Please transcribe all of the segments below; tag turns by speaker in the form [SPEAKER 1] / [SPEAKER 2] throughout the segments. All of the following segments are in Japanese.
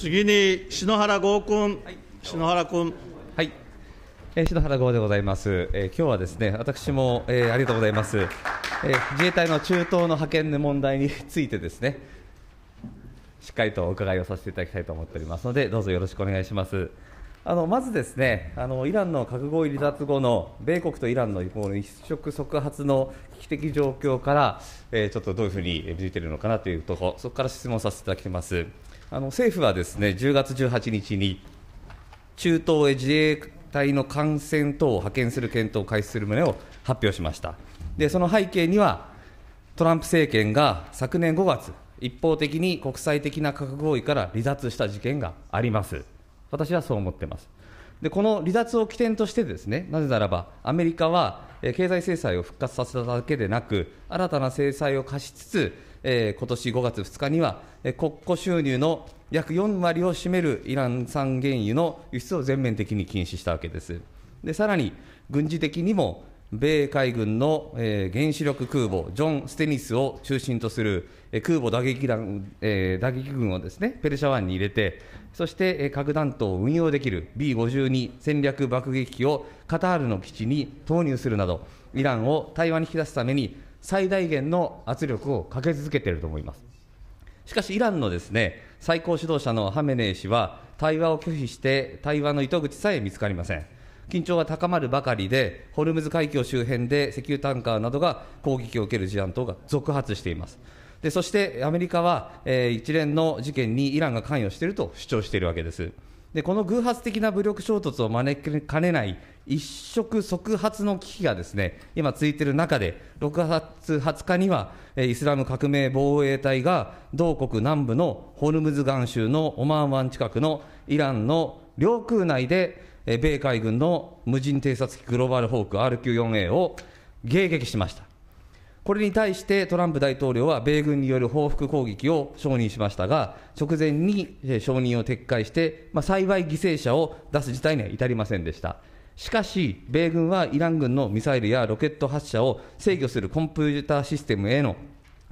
[SPEAKER 1] 次に篠原剛君、はい、篠原君。はい、えー、篠原剛でございます、えー、今日はですね私も、えー、ありがとうございます、えー、自衛隊の中東の派遣の問題についてですねしっかりとお伺いをさせていただきたいと思っておりますのでどうぞよろしくお願いしますあのまずですねあのイランの核合意離脱後の米国とイランの一触即発の危機的状況から、えー、ちょっとどういうふうに見えているのかなというところそこから質問させていただきますあの政府はですね10月18日に、中東へ自衛隊の艦船等を派遣する検討を開始する旨を発表しました。でその背景にはトランプ政権が昨年5月、一方的に国際的な核合意から離脱した事件があります。私はそう思ってます。でこの離脱を起点としてですね、なぜならば、アメリカは経済制裁を復活させただけでなく、新たな制裁を課しつつ、えー、今年5月2日には、えー、国庫収入の約4割を占めるイラン産原油の輸出を全面的に禁止したわけです。でさらに軍事的にも米海軍の、えー、原子力空母、ジョン・ステニスを中心とする、えー、空母打撃軍えー、打撃をですねペルシャ湾に入れて、そして、えー、核弾頭を運用できる B52 戦略爆撃機をカタールの基地に投入するなど、イランを対話に引き出すために、最大限の圧力をかけ続けていると思います。しかし、イランのですね最高指導者のハメネイ氏は、対話を拒否して、対話の糸口さえ見つかりません。緊張は高まるばかりで、ホルムズ海峡周辺で石油タンカーなどが攻撃を受ける事案等が続発しています。でそしてアメリカは、えー、一連の事件にイランが関与していると主張しているわけです。でこの偶発的な武力衝突を招きかねない一触即発の危機がですね今、続いている中で、6月20日には、イスラム革命防衛隊が同国南部のホルムズガン州のオマーン湾近くのイランの領空内で、米海軍の無人偵察機グローバルホーク RQ4A を迎撃しました。これに対してトランプ大統領は米軍による報復攻撃を承認しましたが、直前に承認を撤回して、まあ、幸い犠牲者を出す事態には至りませんでした。しかし、米軍はイラン軍のミサイルやロケット発射を制御するコンピューターシステムへの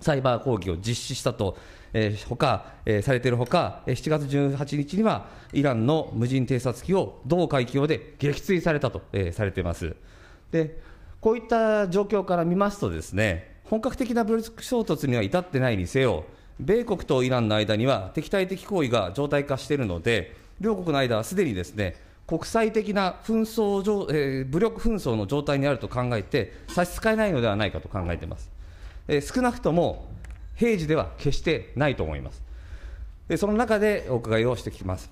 [SPEAKER 1] サイバー攻撃を実施したと、えー、ほか、えー、されているほか、7月18日には、イランの無人偵察機を同海峡で撃墜されたと、えー、されています。でこういった状況から見ますとですね、本格的な武力衝突には至ってないにせよ、米国とイランの間には敵対的行為が常態化しているので、両国の間はすでにですね国際的な紛争上、えー、武力紛争の状態にあると考えて、差し支えないのではないかと考えています。えー、少なくとも平時では決してないと思います。でその中でお伺いをしてきます。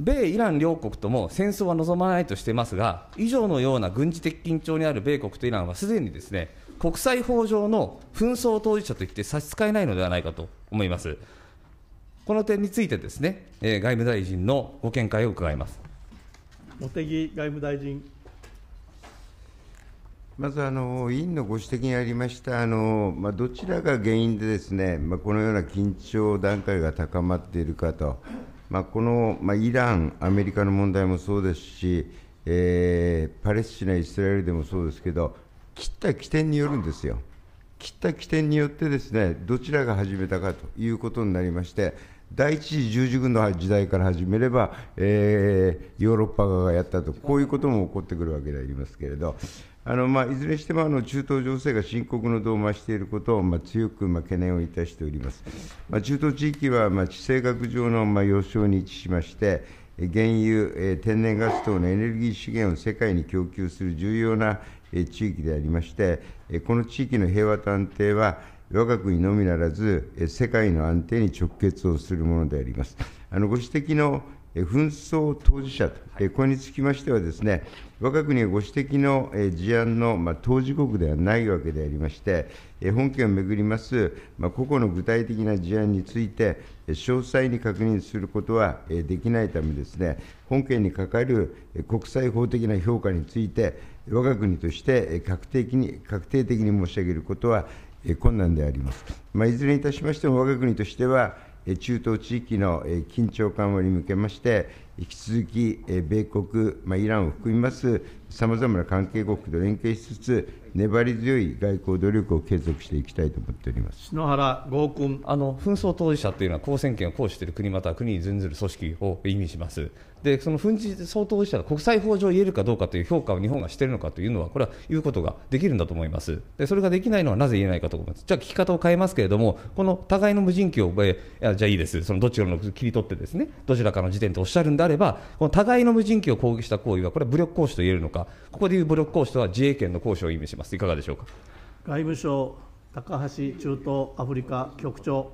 [SPEAKER 1] 米イラン両国とも戦争は望まないとしていますが、以上のような軍事的緊張にある米国とイランはすでにですね、国際法上の紛争当事者といって差し支えないのではないかと思います。この点についてですね、えー、外務大臣のご見解を伺います
[SPEAKER 2] 茂木外務大臣。
[SPEAKER 3] まずあの委員のご指摘にありましたあの、まあ、どちらが原因でですね、まあ、このような緊張段階が高まっているかと、まあ、この、まあ、イラン、アメリカの問題もそうですし、えー、パレスチナ、イスラエルでもそうですけど、切った起点によるんですよ、切った起点によってですねどちらが始めたかということになりまして、第一次十字軍の時代から始めれば、えー、ヨーロッパ側がやったと、こういうことも起こってくるわけでありますけれど、あのまあ、いずれにしてもあの中東情勢が深刻の度を増していることを、まあ、強くまあ懸念をいたしております。まあ、中東地域は、まあ、地政学上のまあ要衝に位置しまして、原油、えー、天然ガス等のエネルギー資源を世界に供給する重要な、地域でありまして、この地域の平和と安定は、我が国のみならず、世界の安定に直結をするものであります。あのご指摘の紛争当事者と、これにつきましてはですね、我が国はご指摘の事案の、当事国ではないわけでありまして、本件をめぐります、個々の具体的な事案について、詳細に確認することはできないためですね、本件に係る国際法的な評価について、我が国として確定的に申し上げることは困難であります。まあ、いずれにいたしましても、我が国としては、中東地域の緊張緩和に向けまして、引き続き米国、まあ、イランを含みますさまざまな関係国と連携しつつ、粘り強い外交努力を継続していきたいと思っております
[SPEAKER 1] 篠原豪君あの紛争当事者というのは、交戦権を行使している国または国に準ずる組織を意味します。でその紛失相当したら国際法上言えるかどうかという評価を日本がしているのかというのは、これは言うことができるんだと思います。でそれができないのはなぜ言えないかと思います。じゃあ、聞き方を変えますけれども、この互いの無人機を、えー、じゃあいいです、そのどちらの切り取ってですね、どちらかの時点とおっしゃるんであれば、この互いの無人機を攻撃した行為は、これは武力行使と言えるのか、ここでいう武力行使とは自衛権の行使を意味します。いかがでしょうか。
[SPEAKER 2] 外務省高橋中東アフリカ局長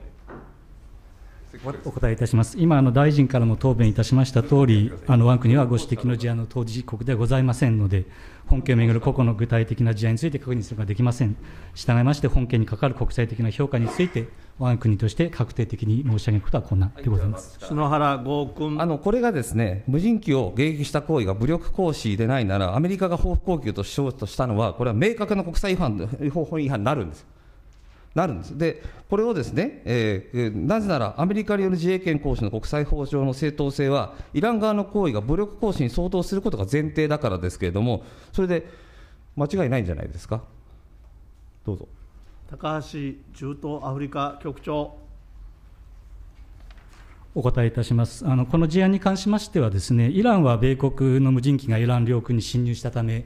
[SPEAKER 2] お答えいたします。今、あの大臣からも答弁いたしましたとおり、あの我が国はご指摘の事案の当事国ではございませんので、本件をめぐる個々の具体的な事案について確認することができません。従いまして、本件にかかる国際的な評価について、我が国として確定的に申し上げることは困難でございます。
[SPEAKER 1] 篠原豪君あのこれがですね、無人機を迎撃した行為が武力行使でないなら、アメリカが報復攻撃としようとしたのは、これは明確な国際違反法違反になるんです。なるんです。で、これをですね、えー、なぜならアメリカによる自衛権行使の国際法上の正当性は、イラン側の行為が武力行使に相当することが前提だからですけれども、それで間違いないんじゃないですか。どうぞ。
[SPEAKER 2] 高橋中東アフリカ局長。お答えいたしますあのこの事案に関しましてはです、ね、イランは米国の無人機がイラン領空に侵入したため、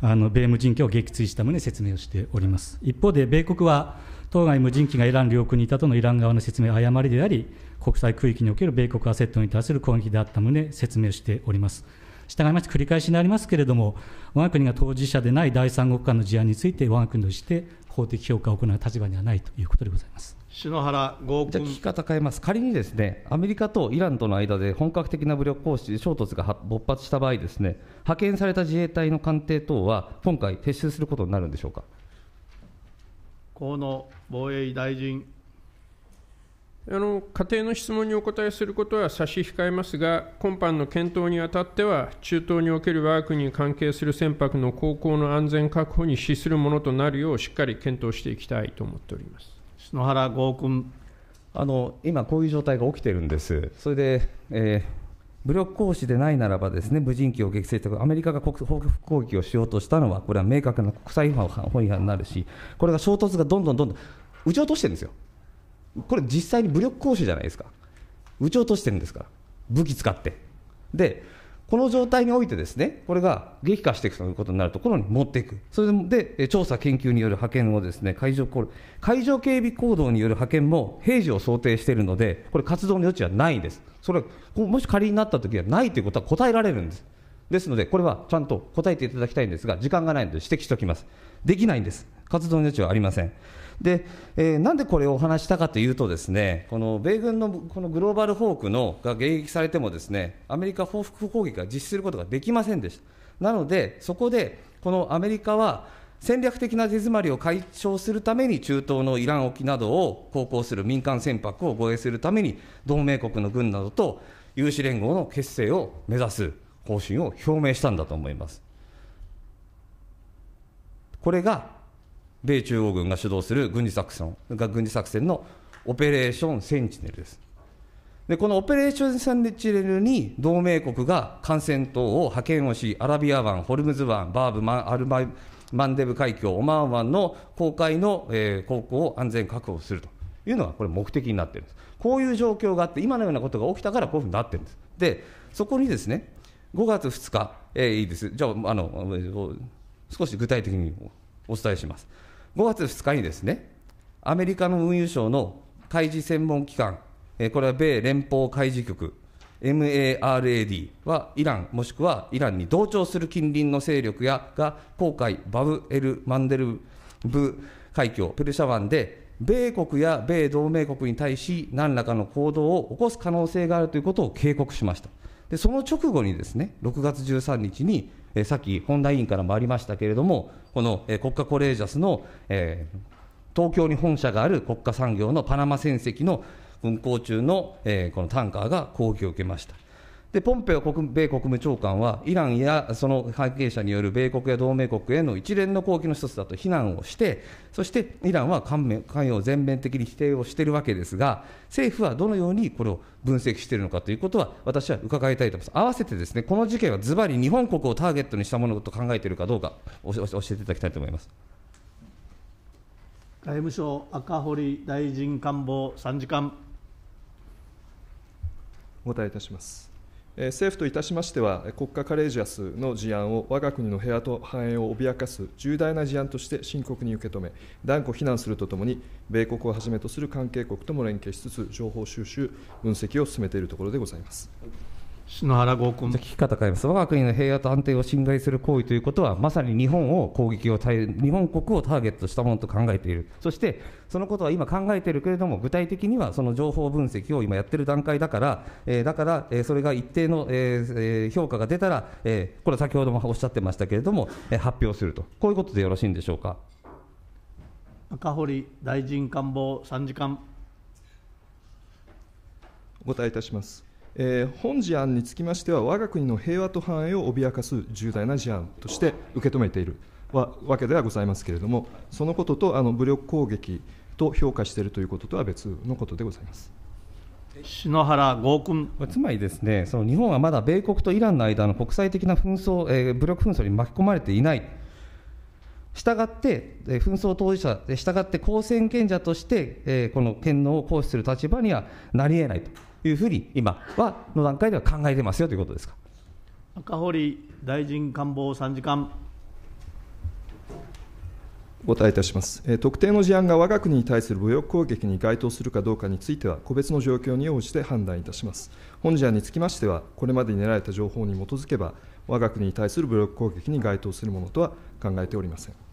[SPEAKER 2] あの米無人機を撃墜した旨説明をしております。一方で米国は当該無人機がイラン領空にいたとのイラン側の説明は誤りであり、国際空域における米国アセットに対する攻撃であった旨、説明しております。従いまして、繰り返しになりますけれども、我が国が当事者でない第三国間の事案について、我が国として法的評価を行う立場にはないということでございます。
[SPEAKER 1] 篠原君じゃ聞き方変えます、仮にですねアメリカとイランとの間で本格的な武力行使、衝突が勃発した場合、ですね派遣された自衛隊の艦艇等は、今回、撤収することになるんでしょうか。
[SPEAKER 4] 河野防衛大臣。あの家庭の質問にお答えすることは差し控えますが、今般の検討にあたっては、中東における我が国に関係する船舶の航行の安全確保に資するものとなるよう、しっかり検討していきたいと思っております篠原豪君
[SPEAKER 1] あの今、こ
[SPEAKER 4] ういう状態が起きてる
[SPEAKER 1] んです、それで、えー武力行使でないならばですね無人機を撃墜とか、アメリカが国報復攻撃をしようとしたのは、これは明確な国際法違反になるし、これが衝突がどんどんどんどん撃ち落としてるんですよ、これ、実際に武力行使じゃないですか、撃ち落としてるんですから、武器使って。でこの状態においてですね、これが激化していくということになるところに持っていく。それで、調査研究による派遣をですね、海上、海上警備行動による派遣も平時を想定しているので、これ活動の余地はないんです。それは、もし仮になったときはないということは答えられるんです。ですので、これはちゃんと答えていただきたいんですが、時間がないので指摘しておきます。できないんです。活動の余地はありません。で、えー、なんでこれをお話したかというとですね、この米軍のこのグローバルホークのが迎撃されてもですね、アメリカ報復攻撃が実施することができませんでした。なので、そこでこのアメリカは戦略的な手詰まりを解消するために中東のイラン沖などを航行する民間船舶を護衛するために同盟国の軍などと有志連合の結成を目指す方針を表明したんだと思います。これが米中央軍が主導する軍事作戦軍事作戦のオペレーションセンチネルです。で、このオペレーションセンチネルに同盟国が艦船等を派遣をし、アラビア湾、ホルムズ湾、バーブマン、アルママンデブ海峡、オマーン湾の公海の、えー、航行を安全確保するというのが、これ、目的になってるんです。こういう状況があって、今のようなことが起きたからこういうふうになってるんです。で、そこにですね、5月2日、えー、いいです、じゃああの、少し具体的にお伝えします。5月2日にですね、アメリカの運輸省の開示専門機関、これは米連邦開示局、MARAD はイラン、もしくはイランに同調する近隣の勢力やが、航海バブエル・マンデルブ海峡、ペルシャ湾で米国や米同盟国に対し、何らかの行動を起こす可能性があるということを警告しました。でその直後にですね、6月13日に、えさっき本田委員からもありましたけれども、この国家コレージャスの、え東京に本社がある国家産業のパナマ船籍の運航中の、えこのタンカーが攻撃を受けました。でポンペオ国米国務長官は、イランやその関係者による米国や同盟国への一連の攻撃の一つだと非難をして、そしてイランは関与を全面的に否定をしているわけですが、政府はどのようにこれを分析しているのかということは、私は伺いたいと思います。合わせてですね、この事件はずばり日本国をターゲットにしたものと考えているかどうか、教えていただきたいと思います。
[SPEAKER 2] 外務省赤堀大臣官房参事官
[SPEAKER 5] お答えいたします政府といたしましては、国家カレージャスの事案を我が国の平和と繁栄を脅かす重大な事案として深刻に受け止め、断固非難するとともに、米国をはじめとする関係国とも連携しつつ、情報収集、分析を進めているところでございます。
[SPEAKER 1] 篠原合コン。聞き方変えます。我が国の平和と安定を侵害する行為ということは、まさに日本を攻撃を、日本国をターゲットしたものと考えている。そして、そのことは今考えているけれども、具体的にはその情報分析を今やってる段階だから、えー、だから、えー、それが一定の、えー、評価が出たら、えー、これは先ほどもおっしゃってましたけれども、えー、発表すると。こういうことでよろしいんでしょうか。
[SPEAKER 2] 赤堀大臣官房参事官。
[SPEAKER 5] お答えいたします。えー、本事案につきましては、我が国の平和と繁栄を脅かす重大な事案として受け止めているわわけではございますけれども、そのこととあの武力攻撃と評価しているということとは別のことでございます。
[SPEAKER 2] 篠原
[SPEAKER 1] 豪君つまりですねその日本はまだ米国とイランの間の国際的な紛争、えー、武力紛争に巻き込まれていない、したがって、えー、紛争当事者、したがって公選権者として、えー、この権能を行使する立場にはなりえないと。いうふうに、今はの段階では考えてますよということですか
[SPEAKER 2] 赤堀大臣官房参事官。
[SPEAKER 5] お答えいたします、え特定の事案が我が国に対する武力攻撃に該当するかどうかについては、個別の状況に応じて判断いたします。本事案につきましては、これまでに狙われた情報に基づけば、我が国に対する武力攻撃に該当するものとは考えておりません。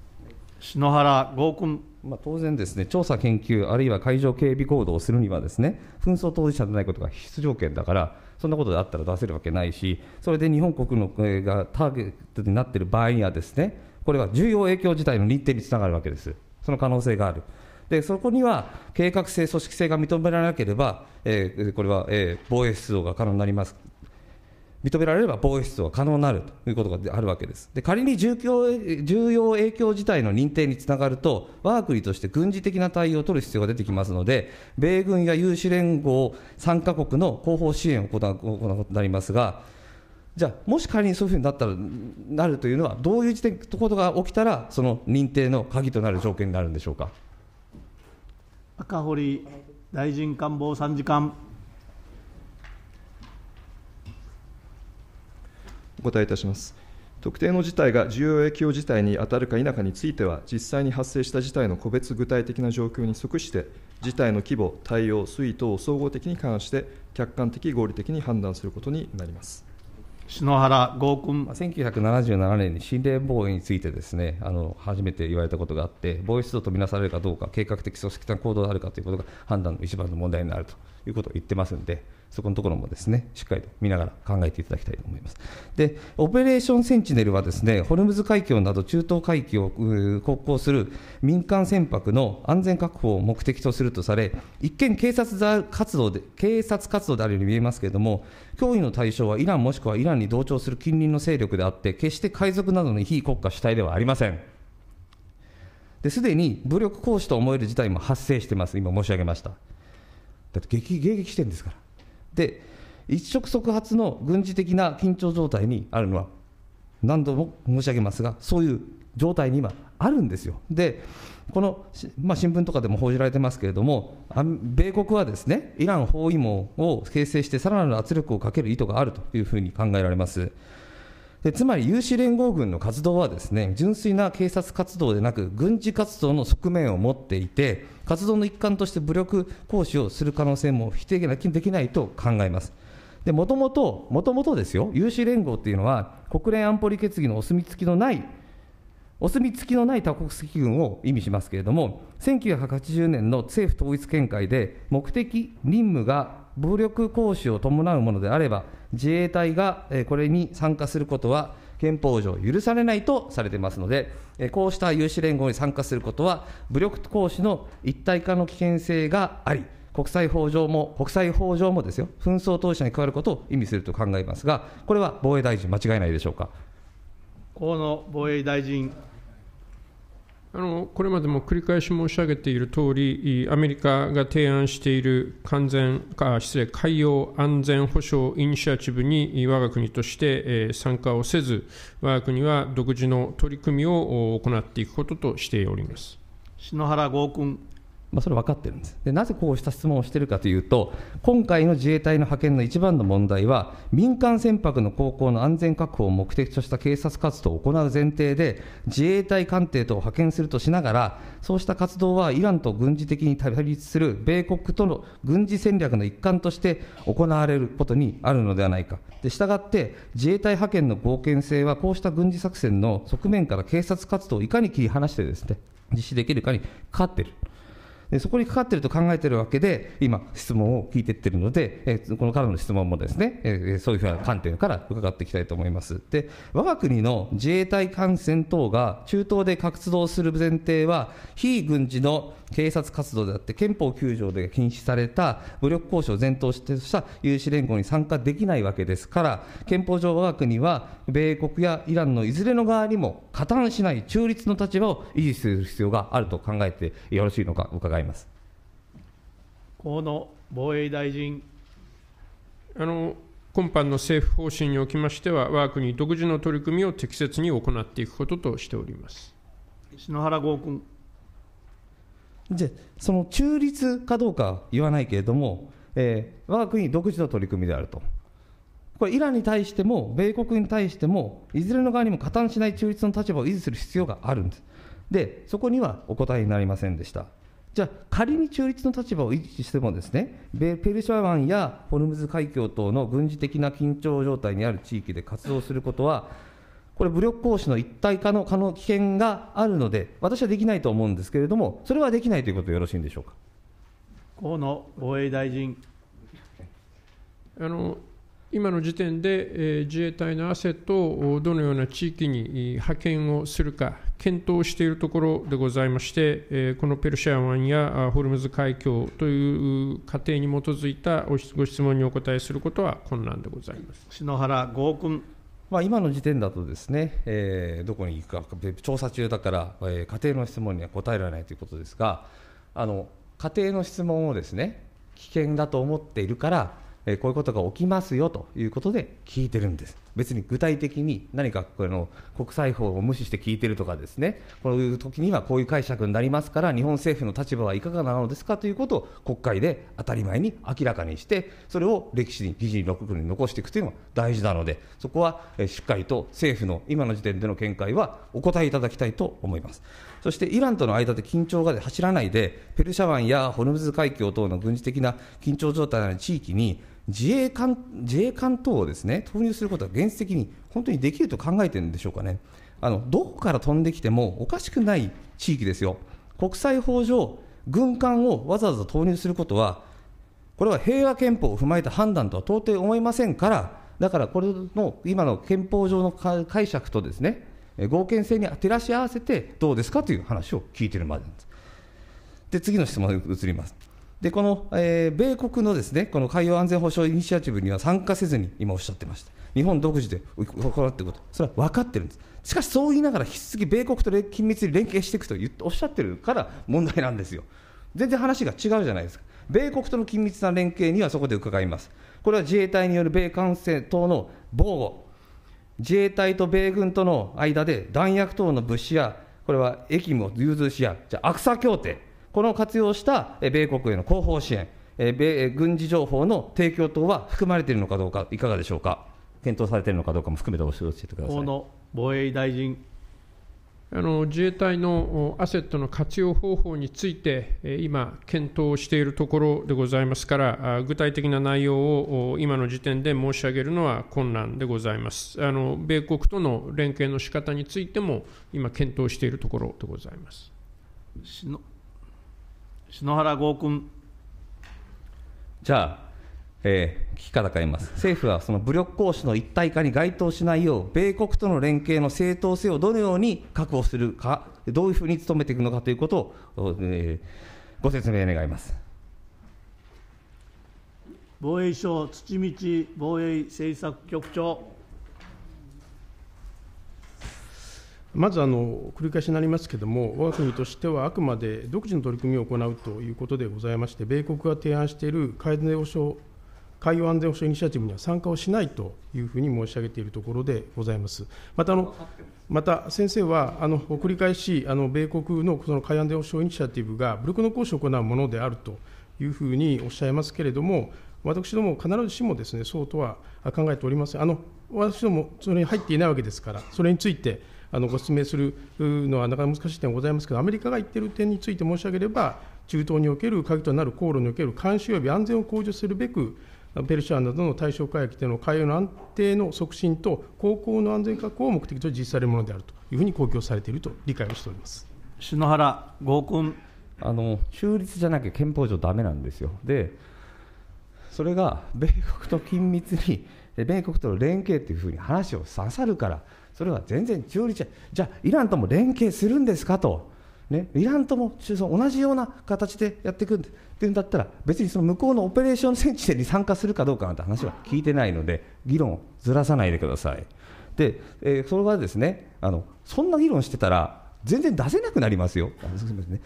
[SPEAKER 2] 篠原合君。まあ、当
[SPEAKER 1] 然ですね、調査研究、あるいは海上警備行動をするにはですね、紛争当事者でないことが必須条件だから、そんなことであったら出せるわけないし、それで日本国のがターゲットになっている場合にはですね、これは重要影響事態の認定につながるわけです。その可能性がある。でそこには計画性、組織性が認められなければ、えー、これは、えー、防衛出動が可能になります認められれば防衛出動は可能になるということがあるわけです。で仮に重重要影響事態の認定につながると、我が国として軍事的な対応を取る必要が出てきますので、米軍や有志連合3か国の後方支援を行うことになりますが、じゃあ、もし仮にそういうふうになったらなるというのは、どういう時点ことが起きたら、その認定の鍵となる条件になるんでしょうか
[SPEAKER 2] 赤堀大臣官房参事官。
[SPEAKER 5] お答えいたします。特定の事態が重要影響事態に当たるか否かについては、実際に発生した事態の個別具体的な状況に即して、事態の規模、対応、推移等を総合的に勘案して、客観的、合理的に判断することになります。
[SPEAKER 2] 篠原豪君1977
[SPEAKER 1] 年に新霊防衛についてですねあの初めて言われたことがあって防衛出動とみなされるかどうか計画的組織的な行動であるかということが判断の一番の問題になるということを言ってますんでそこのところもですね、しっかりと見ながら考えていただきたいと思います。で、オペレーションセンチネルはですね、ホルムズ海峡など中東海峡を航行する民間船舶の安全確保を目的とするとされ、一見警察活動で、警察活動であるように見えますけれども、脅威の対象はイランもしくはイランに同調する近隣の勢力であって、決して海賊などの非国家主体ではありません。ですでに武力行使と思える事態も発生してます、今申し上げました。だって激、迎撃してるんですから。で、一触即発の軍事的な緊張状態にあるのは、何度も申し上げますが、そういう状態に今、あるんですよ。で、この、まあ、新聞とかでも報じられてますけれども、米国はですね、イラン包囲網を形成して、さらなる圧力をかける意図があるというふうに考えられます。でつまり有志連合軍の活動はですね純粋な警察活動でなく軍事活動の側面を持っていて活動の一環として武力行使をする可能性も否定できないと考えます。もともと、もともとですよ、有志連合というのは、国連安保理決議のお墨付きのない、お墨付きのない多国籍軍を意味しますけれども、1980年の政府統一見解で、目的、任務が武力行使を伴うものであれば、自衛隊がこれに参加することは、憲法上許されないとされていますので、こうした有志連合に参加することは、武力行使の一体化の危険性があり、国際法上も、国際法上もですよ、紛争当事者に加わることを意味すると考えますが、これは防衛大臣、間違いないでしょうか。
[SPEAKER 4] 河野防衛大臣。あのこれまでも繰り返し申し上げている通り、アメリカが提案している完全か失礼海洋安全保障イニシアチブに我が国として参加をせず、我が国は独自の取り組みを行っていくこととしております
[SPEAKER 2] 篠原豪
[SPEAKER 1] 君。
[SPEAKER 4] まあ、それ分かってるんですで、なぜこうした
[SPEAKER 1] 質問をしているかというと、
[SPEAKER 4] 今回の自衛隊
[SPEAKER 1] の派遣の一番の問題は、民間船舶の航行の安全確保を目的とした警察活動を行う前提で、自衛隊艦艇等を派遣するとしながら、そうした活動はイランと軍事的に対立する米国との軍事戦略の一環として行われることにあるのではないか、でしたがって、自衛隊派遣の合憲性は、こうした軍事作戦の側面から警察活動をいかに切り離してです、ね、実施できるかにかかっている。でそこにかかっていると考えているわけで、今、質問を聞いていってるので、えこのからの質問もですね、えそういうふうな観点から伺っていきたいと思います。で、我が国の自衛隊艦船等が中東で活動する前提は、非軍事の警察活動であって憲法9条で禁止された武力行使を前頭してした有志連合に参加できないわけですから憲法上我が国は米国やイランのいずれの側にも加担しない中立の立場を維持する必要があると考えてよろしいのか伺います
[SPEAKER 4] 河野防衛大臣あの今般の政府方針におきましては、我が国独自の取り組みを適切に行っていくこととしております
[SPEAKER 2] 篠原豪君。
[SPEAKER 1] じゃその中立かどうかは言わないけれども、えー、我が国独自の取り組みであると、これ、イランに対しても、米国に対しても、いずれの側にも加担しない中立の立場を維持する必要があるんです。で、そこにはお答えになりませんでした。じゃあ、仮に中立の立場を維持しても、ですねペルシャ湾やホルムズ海峡等の軍事的な緊張状態にある地域で活動することは、これ、武力行使の一体化の可能危険があるので、私はできないと思うんですけれども、それはできないということでよろしいんでしょうか
[SPEAKER 4] 河野防衛大臣。あの今の時点で、えー、自衛隊のアセットをどのような地域に派遣をするか、検討しているところでございまして、えー、このペルシャ湾やホルムズ海峡という過程に基づいたご質問にお答えすることは困難でございます
[SPEAKER 2] 篠原豪君。まあ、今の
[SPEAKER 4] 時点だとですね、
[SPEAKER 1] えー、どこに行くか調査中だから、えー、家庭の質問には答えられないということですがあの家庭の質問をですね危険だと思っているから、えー、こういうことが起きますよということで聞いてるんです別に具体的に何かこの国際法を無視して聞いてるとかですねこういう時にはこういう解釈になりますから日本政府の立場はいかがなのですかということを国会で当たり前に明らかにしてそれを歴史に議事に残していくというのは大事なのでそこはしっかりと政府の今の時点での見解はお答えいただきたいと思いますそしてイランとの間で緊張が走らないでペルシャ湾やホルムズ海峡等の軍事的な緊張状態の地域に自衛官自衛官等をですね投入することは現実的に本当にできると考えてるんでしょうかね、あのどこから飛んできてもおかしくない地域ですよ、国際法上、軍艦をわざわざ投入することは、これは平和憲法を踏まえた判断とは到底思いませんから、だからこれの今の憲法上の解釈とですね合憲性に照らし合わせてどうですかという話を聞いているまでです。で、次の質問に移ります。でこの、えー、米国のです、ね、この海洋安全保障イニシアチブには参加せずに、今おっしゃってました、日本独自で行っていること、それは分かってるんです、しかしそう言いながら、引き続き米国と緊密に連携していくとおっしゃってるから問題なんですよ、全然話が違うじゃないですか、米国との緊密な連携にはそこで伺います、これは自衛隊による米艦船等の防護、自衛隊と米軍との間で弾薬等の物資や、これは駅も融通し合う、じゃあ、アクサ協定。この活用した米国への後方支援、米軍事情報の提供等は含まれているのかどうか、いかがでしょうか、検討されているのかどうかも含めて教えてくださ
[SPEAKER 4] い野防衛大臣あの自衛隊のアセットの活用方法について、今、検討しているところでございますから、具体的な内容を今の時点で申し上げるのは困難でございます。あの米国との連携の仕方についても、今、検討しているところでございます。篠原豪君。じゃあ、
[SPEAKER 1] えー、危か変えます政府はその武力行使の一体化に該当しないよう、米国との連携の正当性をどのように確保するか、どういうふうに努めていくのかということを、えー、ご説明願います
[SPEAKER 2] 防衛省、土道防衛政策局長。
[SPEAKER 4] まずあの繰り返しになりますけれども、我が国としてはあくまで独自の取り組みを行うということでございまして、米国が提案している海洋保障海洋安全保障イニシアチブには参加をしないというふうに申し上げているところでございます。またあのまた先生はあの繰り返しあの米国のその海洋安全保障イニシアチブが武力の行使を行うものであるというふうにおっしゃいますけれども、私ども、必ずしもですねそうとは考えておりません、あの私ども、それに入っていないわけですから、それについて、ご説明するのはなかなか難しい点はございますけれども、アメリカが言っている点について申し上げれば、中東における鍵となる航路における監視及び安全を向上するべく、ペルシャなどの対象海域での海洋の安定の促進と、航行の安全確保を目的と実施されるものであるというふうに公表されていると理解をしております篠原合君あの
[SPEAKER 1] 中立じゃなきゃ憲法上だめなんですよ。でそれが米国と緊密に米国との連携というふうに話をささるからそれは全然中立じゃあイランとも連携するんですかと、ね、イランとも中東同じような形でやっていくっていうんだったら別にその向こうのオペレーション戦地に参加するかどうかなんて話は聞いてないので議論をずらさないでください。で、えー、それはですねあのそんな議論してたら全然出せなくなりますよ、すみませんね、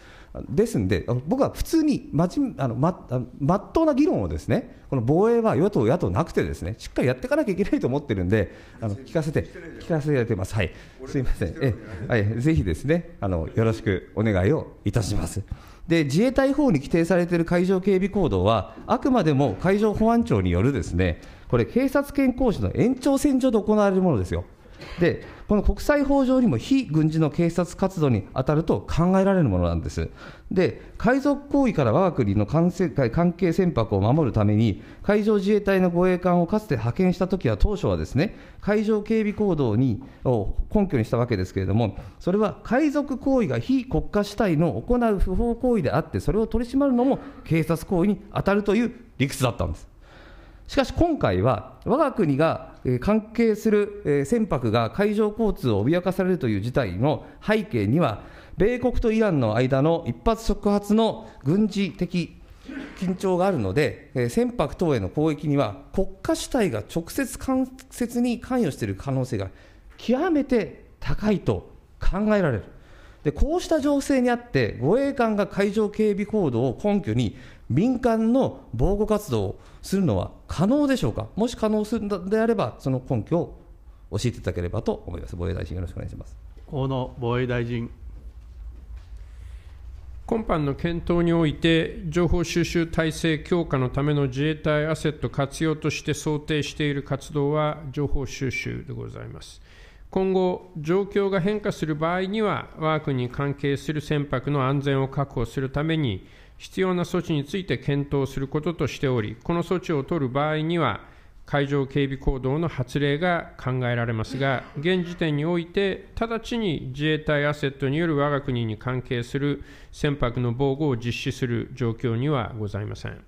[SPEAKER 1] ですんで、僕は普通にまじあのままっとうな議論をですね、この防衛は与党、野党なくてですね、しっかりやっていかなきゃいけないと思ってるんで、あの聞かせて、聞かせていただいてます、はい、すみません、えはい、ぜひですねあの、よろしくお願いをいたします。で自衛隊法に規定されている海上警備行動は、あくまでも海上保安庁によるですね、これ、警察犬行使の延長線上で行われるものですよ。でこの国際法上にも非軍事の警察活動に当たると考えられるものなんです。で、海賊行為から我が国の関係船舶を守るために、海上自衛隊の護衛艦をかつて派遣したときは、当初はですね、海上警備行動にを根拠にしたわけですけれども、それは海賊行為が非国家主体の行う不法行為であって、それを取り締まるのも警察行為に当たるという理屈だったんです。しかし今回は、我が国が関係する船舶が海上交通を脅かされるという事態の背景には、米国とイランの間の一発触発の軍事的緊張があるので、船舶等への攻撃には、国家主体が直接、間接に関与している可能性が極めて高いと考えられる。でこうした情勢にあって、護衛艦が海上警備行動を根拠に、民間の防護活動をするのは可能でしょうか、もし可能するのであれば、その根拠を教えていただければと思います。防衛大臣よろしくお願い
[SPEAKER 4] します河野防衛大臣今般の検討において、情報収集体制強化のための自衛隊アセット活用として想定している活動は、情報収集でございます。今後、状況が変化する場合には、我が国に関係する船舶の安全を確保するために、必要な措置について検討することとしており、この措置を取る場合には、海上警備行動の発令が考えられますが、現時点において、直ちに自衛隊アセットによる我が国に関係する船舶の防護を実施する状況にはございません。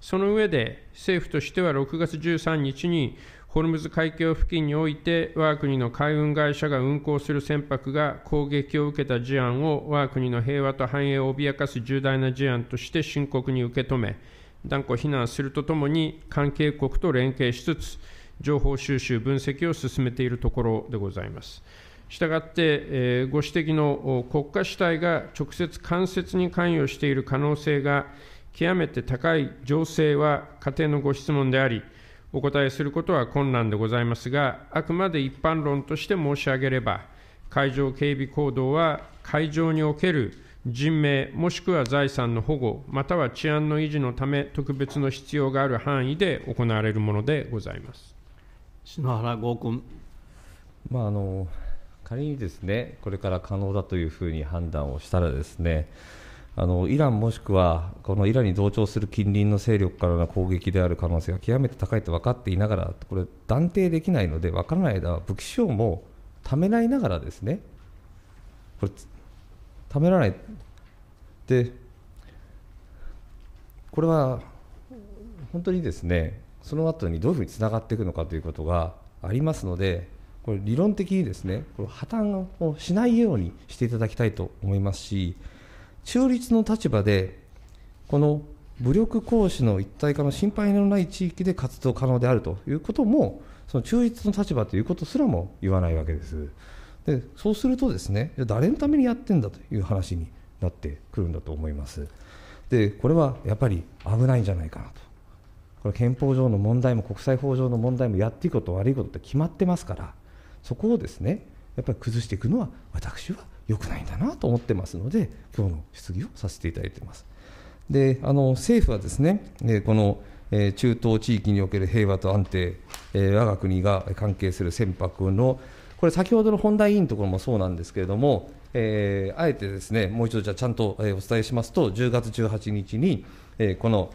[SPEAKER 4] その上で、政府としては6月13日に、ホルムズ海峡付近において、我が国の海運会社が運航する船舶が攻撃を受けた事案を、我が国の平和と繁栄を脅かす重大な事案として深刻に受け止め、断固非難するとともに、関係国と連携しつつ、情報収集、分析を進めているところでございます。したがって、えー、ご指摘の国家主体が直接間接に関与している可能性が極めて高い情勢は仮定のご質問であり、お答えすることは困難でございますが、あくまで一般論として申し上げれば、海上警備行動は海上における人命もしくは財産の保護または治安の維持のため特別の必要がある範囲で行われるものでございます篠原豪君、
[SPEAKER 1] まあ、あの仮にですねこれから可能だというふうに判断をしたらですねあのイランもしくはこのイランに同調する近隣の勢力からの攻撃である可能性が極めて高いと分かっていながらこれ断定できないので分からない間は武器使用もためらいながらですねこれためらないでこれは本当にですねその後にどういうふうにつながっていくのかということがありますのでこれ理論的にですねこれ破綻をしないようにしていただきたいと思いますし中立の立場で、この武力行使の一体化の心配のない地域で活動可能であるということも、その中立の立場ということすらも言わないわけです。でそうするとですね、誰のためにやってんだという話になってくるんだと思います。で、これはやっぱり危ないんじゃないかなと。これ憲法上の問題も国際法上の問題もやっていいこと悪いことって決まってますから、そこをですね、やっぱり崩していくのは私は良くないんだなと思ってますので今日の質疑をさせていただいていますであの政府はですね、えこの、え中東地域における平和と安定、え我が国が関係する船舶のこれ先ほどの本題委員のところもそうなんですけれども、えー、あえてですねもう一度じゃちゃんと、えお伝えしますと10月18日に、えこの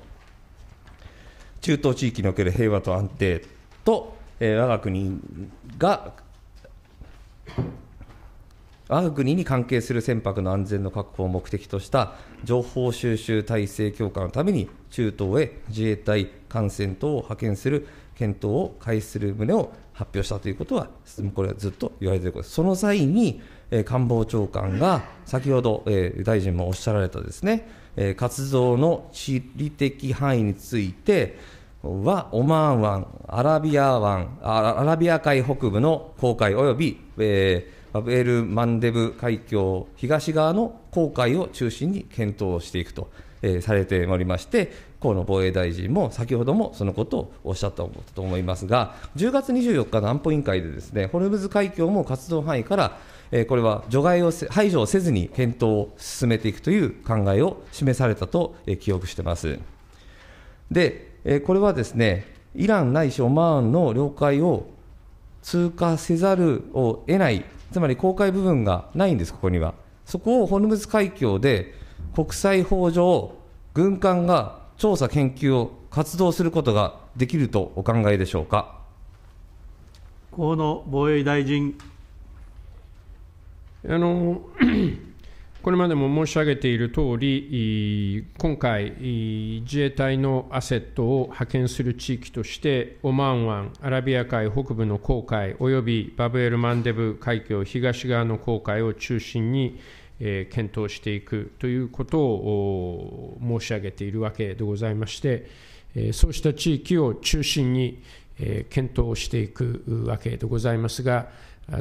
[SPEAKER 1] 中東地域における平和と安定と、え我が国が我が国に関係する船舶の安全の確保を目的とした情報収集体制強化のために、中東へ自衛隊、艦船等を派遣する検討を開始する旨を発表したということは、これはずっと言われていることです。その際に、え官房長官が先ほど、え大臣もおっしゃられたですね、え活動の地理的範囲については、オマーン湾、アラビア湾、アラビア海北部の公海及び、えーブエル・マンデブ海峡東側の航海を中心に検討していくと、えー、されておりまして、河野防衛大臣も先ほどもそのことをおっしゃったと思いますが、10月24日の安保委員会で、ですねホルムズ海峡も活動範囲から、えー、これは除外を排除をせずに検討を進めていくという考えを示されたと、えー、記憶してます。で、えー、これはですね、イランないしオマーンの領海を通過せざるを得ないつまり公開部分がないんです、ここには。そこをホルムズ海峡で国際法上、軍艦が調査研究を活動することができるとお考
[SPEAKER 2] えでしょ
[SPEAKER 4] うか。河野
[SPEAKER 2] 防衛大臣
[SPEAKER 4] あのこれまでも申し上げている通り、今回、自衛隊のアセットを派遣する地域として、オマーン湾、アラビア海北部の航海、およびバブエル・マンデブ海峡東側の航海を中心に、検討していくということを申し上げているわけでございまして、そうした地域を中心に、検討していくわけでございますが、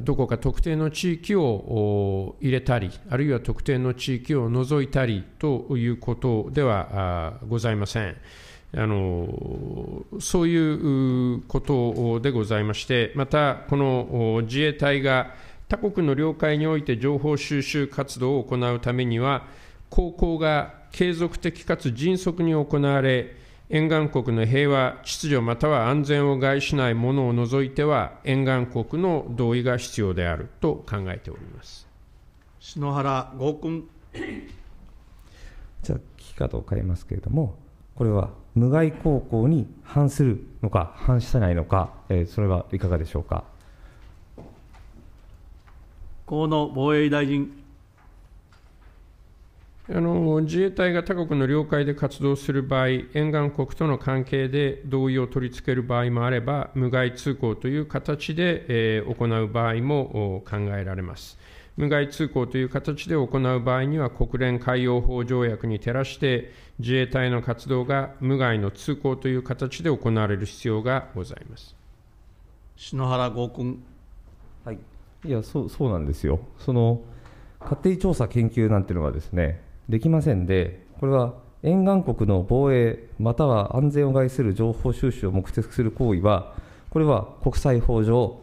[SPEAKER 4] どこか特定の地域を入れたり、あるいは特定の地域を除いたりということではございません。あのそういうことでございまして、また、この自衛隊が他国の領海において情報収集活動を行うためには、航行が継続的かつ迅速に行われ、沿岸国の平和、秩序または安全を害しないものを除いては、沿岸国の同意が必要であると考えております
[SPEAKER 2] 篠原豪君。
[SPEAKER 1] じゃあ、聞き方を変えますけれども、これは無害航行に反するのか、反してないのか、えー、それはいかがでしょうか。
[SPEAKER 4] 河野防衛大臣。あの自衛隊が他国の領海で活動する場合、沿岸国との関係で同意を取り付ける場合もあれば、無害通行という形で、えー、行う場合も考えられます。無害通行という形で行う場合には、国連海洋法条約に照らして、自衛隊の活動が無害の通行という形で行われる必要がございます
[SPEAKER 2] 篠原豪君。はい、いやそうそうなんです
[SPEAKER 1] よ。その家庭調査研究なんていうのはですねできませんで、これは沿岸国の防衛、または安全を害する情報収集を目的する行為は、これは国際法上、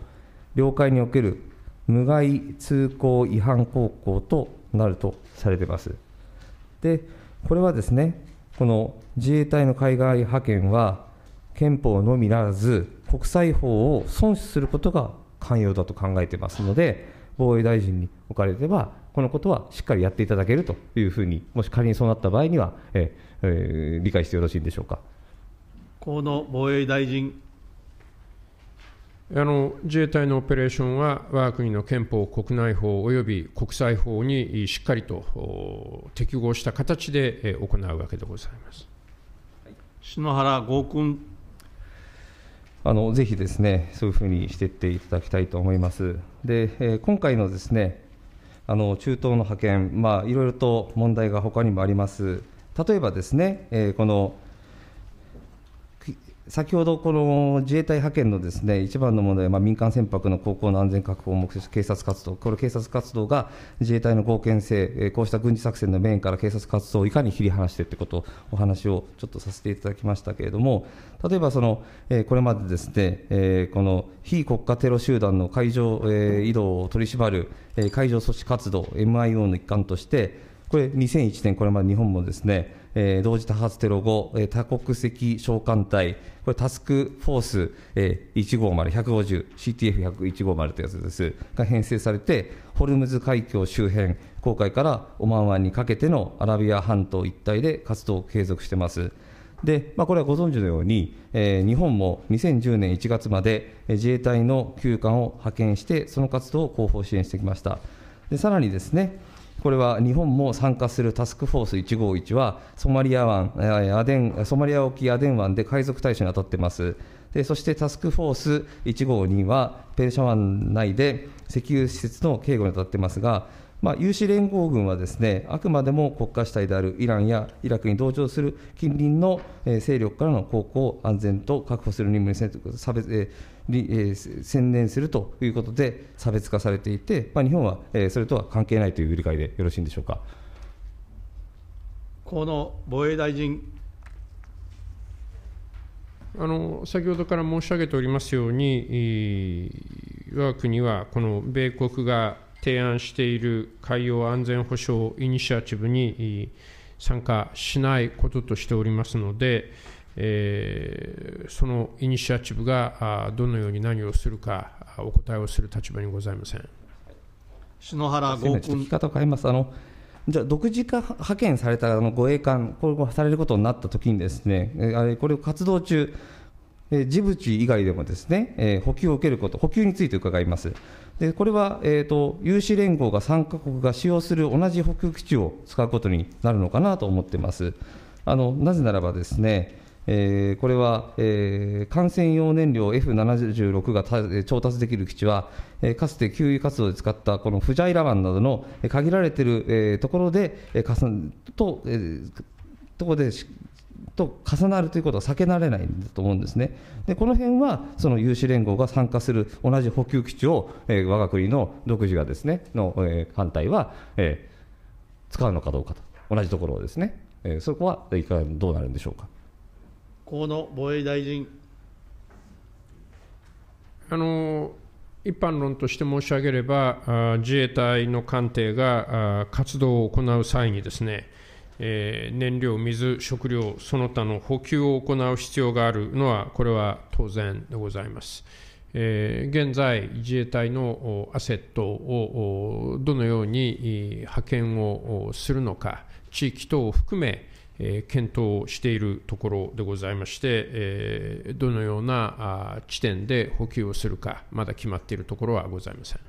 [SPEAKER 1] 領海における無害通行違反航行となるとされています。で、これはですね、この自衛隊の海外派遣は、憲法のみならず、国際法を損失することが寛容だと考えてますので、防衛大臣におかれては、このことはしっかりやっていただけるというふうに、もし仮にそうなった場合には、ええー、理解してよろしいんでしょうか
[SPEAKER 4] 河野防衛大臣。あの自衛隊のオペレーションは、我が国の憲法、国内法および国際法にしっかりと適合した形で行うわけでございます。
[SPEAKER 2] 篠原豪君
[SPEAKER 1] あのぜひですね、そういうふうにしていっていただきたいと思います。で、えー、今回のですね、あの中東の派遣、まあ、いろいろと問題が他にもあります。例えばですね、えこの先ほどこの自衛隊派遣のですね一番の問題はまあ民間船舶の航行の安全確保を目的警察活動、これ、警察活動が自衛隊の貢献性、こうした軍事作戦の面から警察活動をいかに切り離していってことをお話をちょっとさせていただきましたけれども、例えばその、えこれまでですね、えこの非国家テロ集団の海上、え移動を取り締まる、え海上阻止活動、MIO の一環として、これ、2001年、これまで日本もですね、えー、同時多発テロ後、えー、多国籍召喚隊、これ、タスクフォース、えー、150、150、CTF10150 というやつです、が編成されて、ホルムズ海峡周辺、航海からオマン湾にかけてのアラビア半島一帯で活動を継続してます。でまあ、これはご存知のように、えー、日本も2010年1月まで自衛隊の休艦を派遣して、その活動を後方支援してきました。でさらにですね、これは日本も参加するタスクフォース151は、ソマリア湾、アデンソマリア沖アデン湾で海賊対処に当たってます。でそしてタスクフォース152は、ペルシャ湾内で石油施設の警護に当たってますが、まあ、有志連合軍はですねあくまでも国家主体であるイランやイラクに同調する近隣の勢力からの航行を安全と確保する任務に差別、えーえー、宣伝するということで、差別化されていて、まあ、日本は、えー、それとは関係ないという理解でよろしいんでしょうか
[SPEAKER 4] 河野防衛大臣。あの先ほどから申し上げておりますように、我が国はこの米国が提案している海洋安全保障イニシアチブに参加しないこととしておりますので、えー、そのイニシアチブがどのように何をするか、お答えをする立場にございません篠
[SPEAKER 1] 原合君。聞き方変えますあのじゃあ独自化派遣されたあの護衛艦、これされることになったときにです、ね、あれこれを活動中、えジブチ以外でもですね、え補給を受けること、補給について伺います。でこれは、えーと、有志連合が3カ国が使用する同じ補給基地を使うことになるのかなと思ってます。あのなぜならばですね、えー、これは、えー、艦船用燃料 F76 が調達できる基地は、えー、かつて給油活動で使ったこのフジャイラ湾などの限られている、えー、ところで、えー、と、えー、ところでと重なるということは避けられないんだと思うんですね。でこの辺はその有志連合が参加する同じ補給基地を、えー、我が国の独自がですねの、えー、艦は、えー、使うのかどうかと同じところをですね、えー、そこ
[SPEAKER 2] はいかどうなるんでしょうか。河野防衛大臣。
[SPEAKER 4] あの一般論として申し上げれば、自衛隊の艦艇が活動を行う際にですね、え燃料、水、食料、その他の補給を行う必要があるのは、これは当然でございます。え現在、自衛隊のアセットをどのように派遣をするのか、地域等を含め、え検討しているところでございまして、えどのような地点で補給をするか、まだ決まっているところはございません。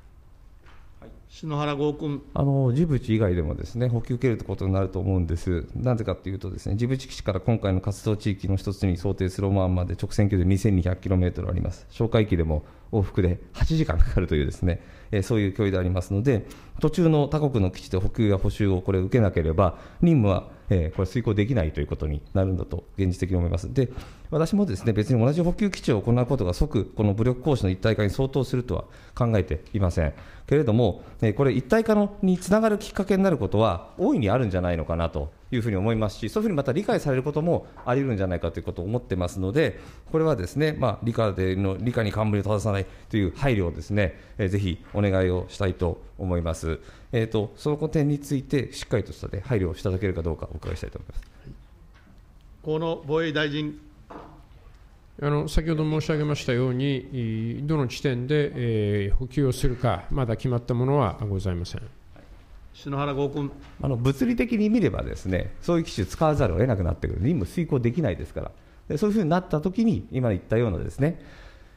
[SPEAKER 4] はい、篠原剛君
[SPEAKER 1] あのジブチ以外でもですね補給受けることになると思うんです、なぜかというと、ですねジブチ基地から今回の活動地域の一つに想定するオマーンまで直線距離で2200キロメートルあります、哨戒機でも往復で8時間かかるという、ですね、えそういう距離でありますので、途中の他国の基地で補給や補修をこれ受けなければ、任務はえー、これ、遂行できないということになるんだと、現実的に思います。で、私もですね別に同じ補給基地を行うことが即、この武力行使の一体化に相当するとは考えていません。けれども、えこれ、一体化のにつながるきっかけになることは、大いにあるんじゃないのかなというふうに思いますし、そういうふうにまた理解されることもあり得るんじゃないかということを思ってますので、これはですね、まあ、理科での理科に冠を正さないという配慮をですね、えぜひお願いをしたいと思います。えーと、その点について、しっかりとした、ね、配慮をいただけるかどうか、お伺いしたいと思います。
[SPEAKER 2] 河野防衛大臣
[SPEAKER 4] あの先ほど申し上げましたように、どの地点で、えー、補給をするか、まだ決まったものはございません。篠原合君あの物理的に見ればですねそういう機種使わざる
[SPEAKER 1] を得なくなってくる任務遂行できないですからでそういうふうになったときに今言ったようなですね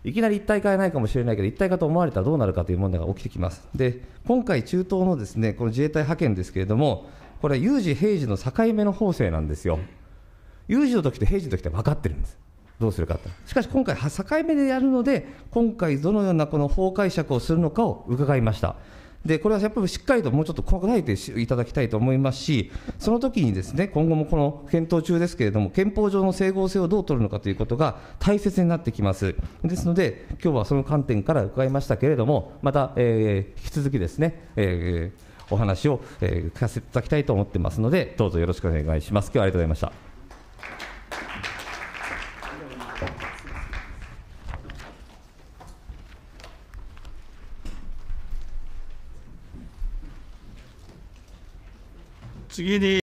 [SPEAKER 1] いきなり一体化はないかもしれないけど一体化と思われたらどうなるかという問題が起きてきますで今回中東のですねこの自衛隊派遣ですけれどもこれは有事平時の境目の法制なんですよ有事の時と平時の時って分かってるんですどうするかと、しかし今回、境目でやるので、今回、どのようなこの法解釈をするのかを伺いました。でこれはやっぱりしっかりともうちょっと考えていただきたいと思いますし、その時にですね今後もこの検討中ですけれども、憲法上の整合性をどう取るのかということが大切になってきます。ですので、今日はその観点から伺いましたけれども、また、えー、引き続きですね、えー、お話を、えー、聞かせていただきたいと思ってますので、どうぞよろしくお願いします。今日はありがとうございました
[SPEAKER 2] 次に